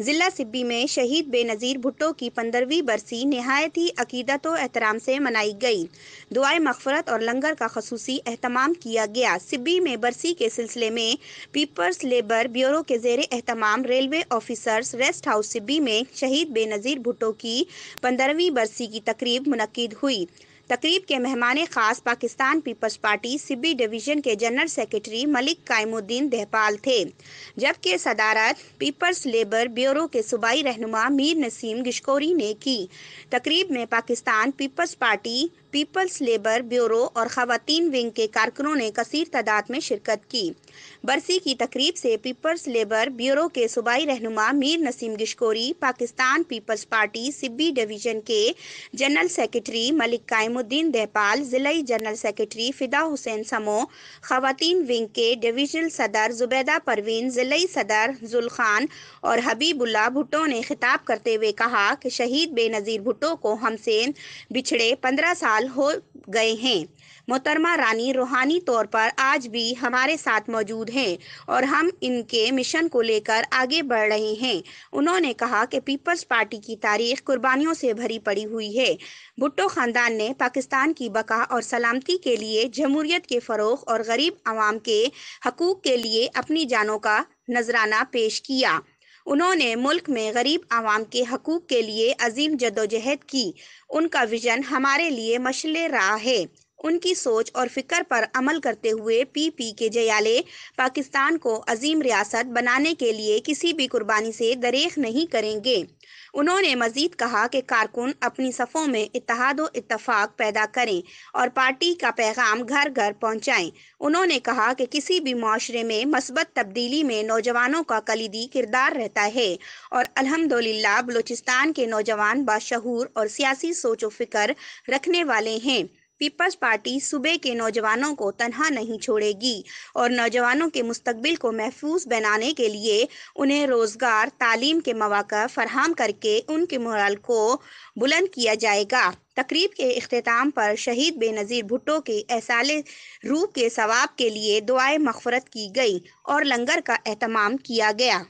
जिला सिब्बी में शहीद बेनज़ीर भुट्टो की पंद्रहवीं बरसी नहायत ही अकीदत व एहतराम से मनाई गई दुआए मफफरत और लंगर का खसूसी अहतमाम किया गया सिब्बी में बरसी के सिलसिले में पीपल्स लेबर ब्यूरो के जेर अहतमाम railway officers rest house Sibi में शहीद बेनज़ीर भुट्टो की पंद्रहवीं बरसी की तकरीब मनद हुई तकरीब के मेहमान खास पाकिस्तान पीपल्स पार्टी सिबी डिवीजन के जनरल सेक्रेटरी मलिक कायमुद्दीन देहपाल थे जबकि सदारत पीपल्स लेबर ब्यूरो के सूबाई रहनुमा मीर नसीम गिशकोरी ने की तकरीब में पाकिस्तान पीपल्स पार्टी पीपल्स लेबर ब्यूरो और खातन विंग के कारकुनों ने कसर तादाद में शिरकत की बरसी की तकरीब से पीपल्स लेबर ब्यूरो के सूबाई रहनुमा मीर नसीम गिशकोरी पाकिस्तान पीपल्स पार्टी सिब्बी डिवीजन के जनरल सेक्रेटरी मलिक कायमुद्दीन देहपाल ज़िलई जनरल सेक्रेटरी फ़िदा हुसैन समो खातन विंग के डिवीजनल सदर जुबैदा परवीन ज़िलई सदर जुल्खान और हबीबुल्ला भुट्टो ने खिताब करते हुए कहा कि शहीद बेनज़ीर भुट्टो को हमसे बिछड़े पंद्रह साल साल हो गए हैं मोहतरमा रानी रूहानी तौर पर आज भी हमारे साथ मौजूद हैं और हम इनके मिशन को लेकर आगे बढ़ रहे हैं उन्होंने कहा कि पीपल्स पार्टी की तारीख कुर्बानियों से भरी पड़ी हुई है भुट्टो ख़ानदान ने पाकिस्तान की बका और सलामती के लिए जमहूरियत के फ़रोग और गरीब आवाम के हकूक़ के लिए अपनी जानों का नजराना पेश किया उन्होंने मुल्क में गरीब आवाम के हकूक़ के लिए अजीम जदोजहद की उनका विजन हमारे लिए मशल रहा है उनकी सोच और फिक्र पर अमल करते हुए पी पी के जयाले पाकिस्तान को अजीम रियासत बनाने के लिए किसी भी कुर्बानी से दरेख नहीं करेंगे उन्होंने मजीद कहा कि कारकुन अपनी सफ़ों में इतिहाद व इतफाक़ पैदा करें और पार्टी का पैगाम घर घर पहुँचाएँ उन्होंने कहा कि किसी भी माशरे में मस्बत तब्दीली में नौजवानों का कलीदी किरदार रहता है और अल्हम्दुलिल्लाह बलूचिस्तान के नौजवान बाशहूर और सियासी व फिक्र रखने वाले हैं पीपल्स पार्टी सूबे के नौजवानों को तनहा नहीं छोड़ेगी और नौजवानों के मुस्तबिल को महफूज बनाने के लिए उन्हें रोज़गार तालीम के मौाक़ फरहम करके उनके मोरल को बुलंद किया जाएगा तकरीब के अख्ताम पर शहीद बेनज़ीर भुट्टो के एसाल रूप के सवाब के लिए दुआए मफफरत की गई और लंगर का अहतमाम किया गया